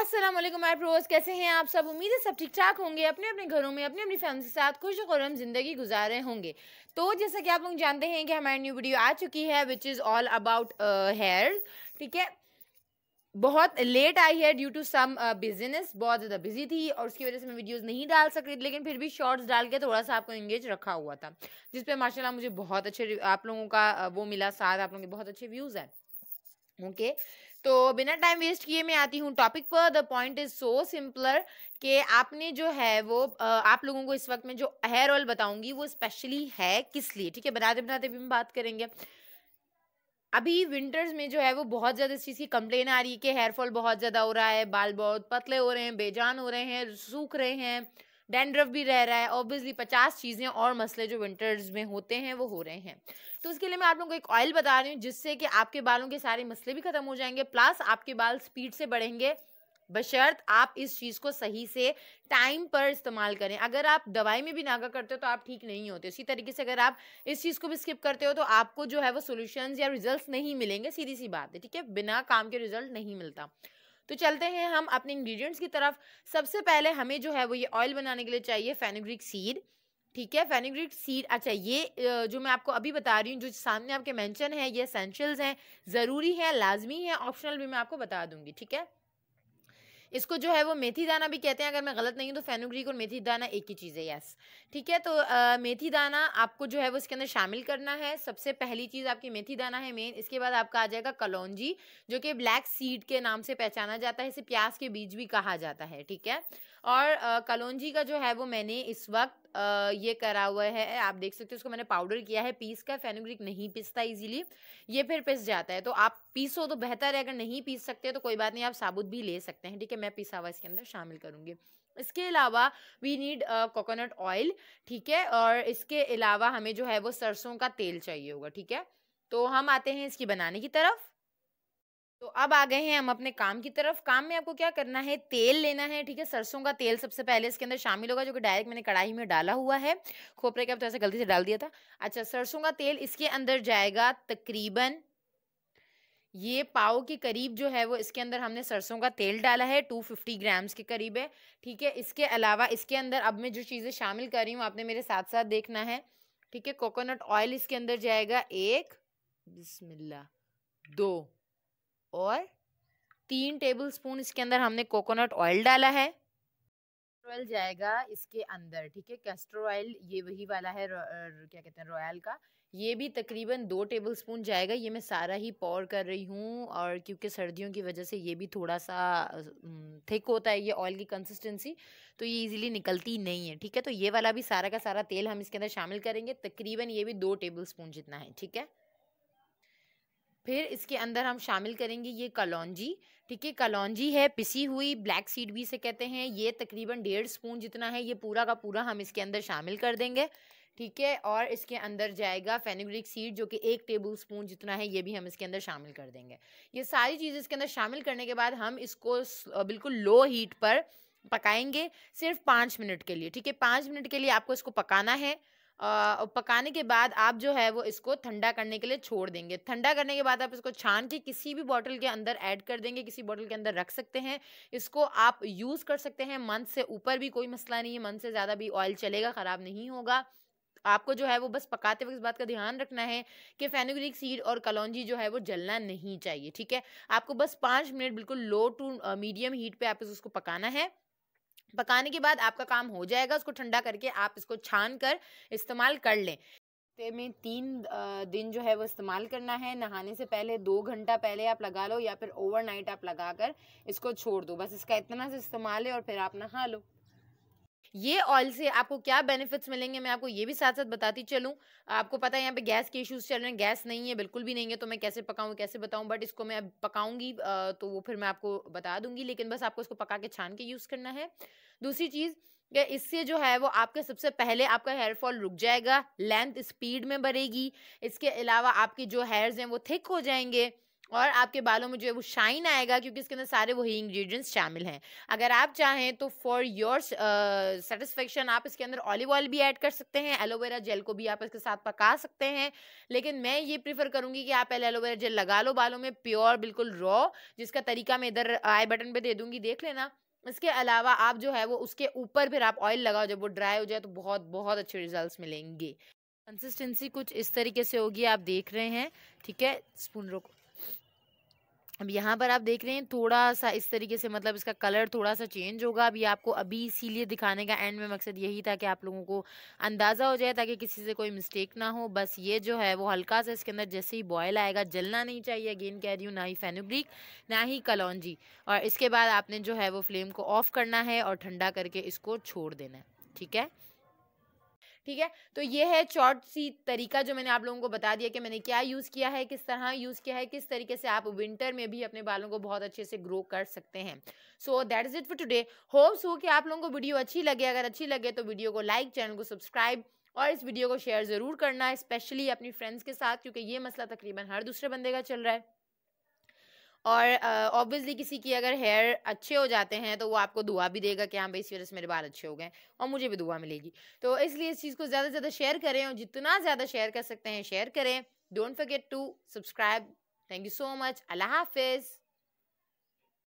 असलम रोज कैसे हैं आप सब उम्मीद है सब ठीक ठाक होंगे अपने अपने घरों में अपनी अपनी फैमिली के साथ खुश हम ज़िंदगी गुजार रहे होंगे तो जैसा कि आप लोग जानते हैं कि हमारी न्यू वीडियो आ चुकी है which is all about here ठीक है बहुत लेट आई है ड्यू टू सम बिजनेस बहुत ज़्यादा बिजी थी और उसकी वजह से मैं वीडियोस नहीं डाल सक रही लेकिन फिर भी शॉर्ट्स डाल के थोड़ा सा आपको इंगेज रखा हुआ था जिस पे माशाल्लाह मुझे बहुत अच्छे आप लोगों का uh, वो मिला साथ आप लोगों के बहुत अच्छे व्यूज़ हैं ओके okay. तो बिना टाइम वेस्ट किए मैं आती हूँ टॉपिक पर the point is so simpler कि आपने जो है वो आप लोगों को इस वक्त में जो हेयर ऑयल बताऊंगी वो स्पेशली है किस लिए ठीक है बनाते बनाते भी हम बात करेंगे अभी विंटर्स में जो है वो बहुत ज़्यादा इस चीज़ की कंप्लेन आ रही है कि हेयर फॉल बहुत ज़्यादा हो रहा है बाल बहुत पतले हो रहे हैं बेजान हो रहे हैं सूख रहे हैं डेंड्रफ भी रह रहा है ऑब्वियसली पचास चीज़ें और मसले जो विंटर्स में होते हैं वो हो रहे हैं तो उसके लिए मैं आप लोगों को एक ऑयल बता रही हूँ जिससे कि आपके बालों के सारे मसले भी खत्म हो जाएंगे प्लस आपके बाल स्पीड से बढ़ेंगे बशर्त आप इस चीज़ को सही से टाइम पर इस्तेमाल करें अगर आप दवाई में भी नागा करते हो तो आप ठीक नहीं होते इसी तरीके से अगर आप इस चीज़ को भी स्किप करते हो तो आपको जो है वो सोल्यूशन या रिजल्ट नहीं मिलेंगे सीधी सी बात है ठीक है बिना काम के रिजल्ट नहीं मिलता तो चलते हैं हम अपने इंग्रेडिएंट्स की तरफ सबसे पहले हमें जो है वो ये ऑयल बनाने के लिए चाहिए फेनोग्रिक सीड ठीक है फेनोग्रिक सीड अच्छा ये जो मैं आपको अभी बता रही हूँ जो सामने आपके मेंशन है ये असेंशल्स हैं ज़रूरी है लाजमी है ऑप्शनल भी मैं आपको बता दूंगी ठीक है इसको जो है वो मेथी दाना भी कहते हैं अगर मैं गलत नहीं हूँ तो फेनोग्रीक और मेथी दाना एक ही चीज़ है यस ठीक है तो आ, मेथी दाना आपको जो है वो इसके अंदर शामिल करना है सबसे पहली चीज़ आपकी मेथी दाना है मेन इसके बाद आपका आ जाएगा कलौजी जो कि ब्लैक सीड के नाम से पहचाना जाता है इसे प्याज के बीज भी कहा जाता है ठीक है और कलौजी का जो है वो मैंने इस वक्त ये करा हुआ है आप देख सकते हो उसको मैंने पाउडर किया है पीस का फेनोग्रिक नहीं पिसता इजीली ये फिर पिस जाता है तो आप पीसो तो बेहतर है अगर नहीं पीस सकते तो कोई बात नहीं आप साबुत भी ले सकते हैं ठीक है मैं पिसा हुआ इसके अंदर शामिल करूँगी इसके अलावा वी नीड कोकोनट ऑयल ठीक है और इसके अलावा हमें जो है वो सरसों का तेल चाहिए होगा ठीक है तो हम आते हैं इसकी बनाने की तरफ तो अब आ गए हैं हम अपने काम की तरफ काम में आपको क्या करना है तेल लेना है ठीक है सरसों का तेल सबसे पहले इसके अंदर शामिल होगा जो कि डायरेक्ट मैंने कढ़ाई में डाला हुआ है खोपरे अब थोड़ा तो सा गलती से डाल दिया था अच्छा सरसों का तेल इसके अंदर जाएगा तकरीबन ये पाव के करीब जो है वो इसके अंदर हमने सरसों का तेल डाला है टू फिफ्टी ग्राम्स के करीब है ठीक है इसके अलावा इसके अंदर अब मैं जो चीज़ें शामिल कर रही हूँ आपने मेरे साथ साथ देखना है ठीक है कोकोनट ऑयल इसके अंदर जाएगा एक बिस्मिल्ला दो और तीन टेबल स्पून इसके अंदर हमने कोकोनट ऑयल डाला है ऑयल जाएगा इसके अंदर ठीक है कैस्टर ऑयल ये वही वाला है क्या कहते हैं रॉयल का ये भी तकरीबन दो टेबल स्पून जाएगा ये मैं सारा ही पौर कर रही हूँ और क्योंकि सर्दियों की वजह से ये भी थोड़ा सा थिक होता है ये ऑयल की कंसिस्टेंसी तो ये इजीली निकलती नहीं है ठीक है तो ये वाला भी सारा का सारा तेल हम इसके अंदर शामिल करेंगे तकरीबन ये भी दो टेबल स्पून जितना है ठीक है फिर इसके अंदर हम शामिल करेंगे ये कलौजी ठीक है कलौजी है पिसी हुई ब्लैक सीड भी से कहते हैं ये तकरीबन डेढ़ स्पून जितना है ये पूरा का पूरा हम इसके अंदर शामिल कर देंगे ठीक है और इसके अंदर जाएगा फेनिग्रिक सीड जो कि एक टेबल स्पून जितना है ये भी हम इसके अंदर शामिल कर देंगे ये सारी चीज़ें इसके अंदर शामिल करने के बाद हम इसको बिल्कुल लो हीट पर पकाएंगे सिर्फ पाँच मिनट के लिए ठीक है पाँच मिनट के लिए आपको इसको पकाना है पकाने के बाद आप जो है वो इसको ठंडा करने के लिए छोड़ देंगे ठंडा करने के बाद आप इसको छान के किसी भी बॉटल के अंदर ऐड कर देंगे किसी बॉटल के अंदर रख सकते हैं इसको आप यूज़ कर सकते हैं मंथ से ऊपर भी कोई मसला नहीं है मंथ से ज़्यादा भी ऑयल चलेगा ख़राब नहीं होगा आपको जो है वो बस पकाते वक्त इस बात का ध्यान रखना है कि फेनोग्रिक सीड और कलौजी जो है वो जलना नहीं चाहिए ठीक है आपको बस पाँच मिनट बिल्कुल लो टू मीडियम हीट पे आप इसको पकाना है पकाने के बाद आपका काम हो जाएगा उसको ठंडा करके आप इसको छान कर इस्तेमाल कर लें हफ्ते में तीन दिन जो है वो इस्तेमाल करना है नहाने से पहले दो घंटा पहले आप लगा लो या फिर ओवरनाइट आप लगा कर इसको छोड़ दो बस इसका इतना से इस्तेमाल है और फिर आप नहा लो ये ऑयल से आपको क्या बेनिफिट्स मिलेंगे मैं आपको ये भी साथ साथ बताती चलूँ आपको पता है यहाँ पे गैस के इश्यूज चल रहे हैं गैस नहीं है बिल्कुल भी नहीं है तो मैं कैसे पकाऊँ कैसे बताऊँ बट इसको मैं अब पकाऊंगी तो वो फिर मैं आपको बता दूंगी लेकिन बस आपको इसको पका के छान के यूज़ करना है दूसरी चीज़ कि इससे जो है वो आपके सबसे पहले आपका हेयर फॉल रुक जाएगा लेंथ स्पीड में बढ़ेगी इसके अलावा आपके जो हेयर्स हैं वो थिक हो जाएंगे और आपके बालों में जो है वो शाइन आएगा क्योंकि इसके अंदर सारे वही इंग्रेडिएंट्स शामिल हैं अगर आप चाहें तो फॉर योर सेटिस्फेक्शन आप इसके अंदर ऑलिव ऑयल भी ऐड कर सकते हैं एलोवेरा जेल को भी आप इसके साथ पका सकते हैं लेकिन मैं ये प्रीफर करूँगी कि आप पहले एलोवेरा जेल लगा लो बालों में प्योर बिल्कुल रॉ जिसका तरीका मैं इधर आई बटन पर दे दूंगी देख लेना इसके अलावा आप जो है वो उसके ऊपर फिर आप ऑयल लगाओ जब वो ड्राई हो जाए तो बहुत बहुत अच्छे रिजल्ट मिलेंगे कंसिस्टेंसी कुछ इस तरीके से होगी आप देख रहे हैं ठीक है स्पून रोको अब यहाँ पर आप देख रहे हैं थोड़ा सा इस तरीके से मतलब इसका कलर थोड़ा सा चेंज होगा अब ये आपको अभी इसीलिए दिखाने का एंड में मकसद यही था कि आप लोगों को अंदाज़ा हो जाए ताकि किसी से कोई मिस्टेक ना हो बस ये जो है वो हल्का सा इसके अंदर जैसे ही बॉयल आएगा जलना नहीं चाहिए अगेन कह रही हूँ ना ही फेनुब्रिक ना ही कलौजी और इसके बाद आपने जो है वो फ्लेम को ऑफ़ करना है और ठंडा करके इसको छोड़ देना है ठीक है ठीक है तो ये है शॉर्ट सी तरीका जो मैंने आप लोगों को बता दिया कि मैंने क्या यूज़ किया है किस तरह यूज़ किया है किस तरीके से आप विंटर में भी अपने बालों को बहुत अच्छे से ग्रो कर सकते हैं so that is it for today hopes हो कि आप लोगों को वीडियो अच्छी लगे अगर अच्छी लगे तो वीडियो को लाइक चैनल को सब्सक्राइब और इस वीडियो को शेयर ज़रूर करना स्पेशली अपनी फ्रेंड्स के साथ क्योंकि ये मसला तकरीबन हर दूसरे बंदे का चल रहा है और ऑब्वियसली uh, किसी की अगर हेयर अच्छे हो जाते हैं तो वो आपको दुआ भी देगा कि हाँ भाई इस वजह से मेरे बाल अच्छे हो गए और मुझे भी दुआ मिलेगी तो इसलिए इस चीज़ को ज़्यादा से ज़्यादा शेयर करें और जितना ज़्यादा शेयर कर सकते हैं शेयर करें don't forget to subscribe thank you so much अल्लाह हाफिज़